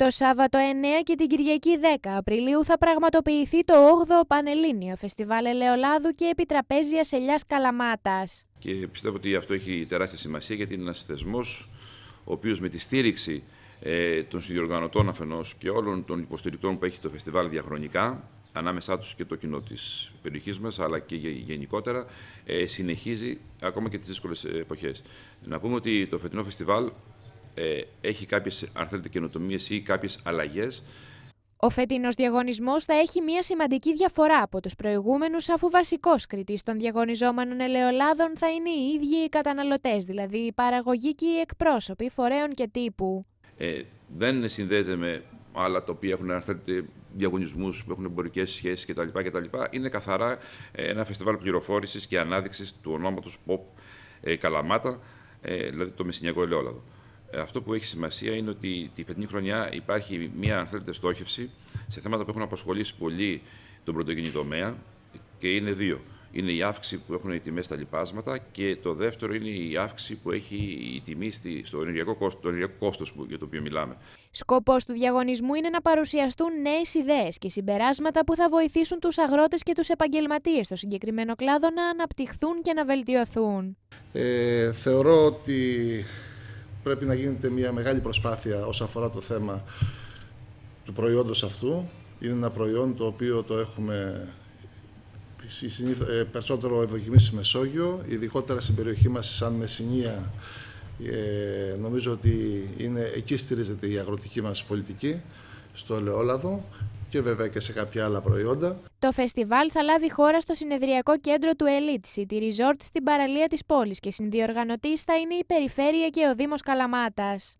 Το Σάββατο 9 και την Κυριακή 10 Απριλίου θα πραγματοποιηθεί το 8ο Πανελλήνιο Φεστιβάλ Ελαιολάδου και Επιτραπέζια Ελιάς Καλαμάτας. Και πιστεύω ότι αυτό έχει τεράστια σημασία γιατί είναι ένας θεσμός ο οποίος με τη στήριξη ε, των συνδιοργανωτών αφενός και όλων των υποστηρικτών που έχει το φεστιβάλ διαχρονικά ανάμεσά τους και το κοινό της περιοχής μας, αλλά και γενικότερα, ε, συνεχίζει ακόμα και τις δύσκολες εποχές. Να πούμε ότι το φετινό φεστιβάλ ε, έχει κάποιες αν θέλετε καινοτομίες ή κάποιες αλλαγές. Ο φετινός διαγωνισμός θα έχει μια σημαντική διαφορά από τους προηγούμενους αφού βασικός κριτής των διαγωνιζόμενων ελαιολάδων θα είναι οι ίδιοι οι καταναλωτές, δηλαδή οι παραγωγοί και οι εκπρόσωποι φορέων και τύπου. Ε, δεν συνδέεται με άλλα τα οποία έχουν αν θέλετε, διαγωνισμούς που έχουν εμπορικές σχέσεις κτλ, Είναι καθαρά ε, ένα φεστιβάλ πληροφόρησης και ανάδειξης του ονόματος Pop ε, Καλαμάτα, ε, δηλαδή το Μεσσηνιακό Ελαιόλαδο. Ε, αυτό που έχει σημασία είναι ότι τη φετινή χρονιά υπάρχει μια αν θέλετε, στόχευση σε θέματα που έχουν απασχολήσει πολύ τον πρωτογενή τομέα και είναι δύο. Είναι η αύξηση που έχουν οι τιμές στα λοιπάσματα και το δεύτερο είναι η αύξηση που έχει η τιμή στο ενεργειακό κόστος, το ενεργειακό κόστος για το οποίο μιλάμε. Σκοπός του διαγωνισμού είναι να παρουσιαστούν νέες ιδέες και συμπεράσματα που θα βοηθήσουν τους αγρότες και τους επαγγελματίες στο συγκεκριμένο κλάδο να αναπτυχθούν και να βελτιωθούν. Ε, θεωρώ ότι πρέπει να γίνεται μια μεγάλη προσπάθεια όσον αφορά το θέμα του προϊόντος αυτού. Είναι ένα προϊόν το οποίο το έχουμε ε, περισσότερο ευδοκιμήσει στη Μεσόγειο, ειδικότερα στην περιοχή μας σαν Μεσσηνία. Ε, νομίζω ότι είναι, εκεί στηρίζεται η αγροτική μας πολιτική, στο ελαιόλαδο και βέβαια και σε κάποια άλλα προϊόντα. Το φεστιβάλ θα λάβει χώρα στο συνεδριακό κέντρο του Elite City Resort στην παραλία της πόλης και συνδιοργανωτής θα είναι η Περιφέρεια και ο Δήμος Καλαμάτας.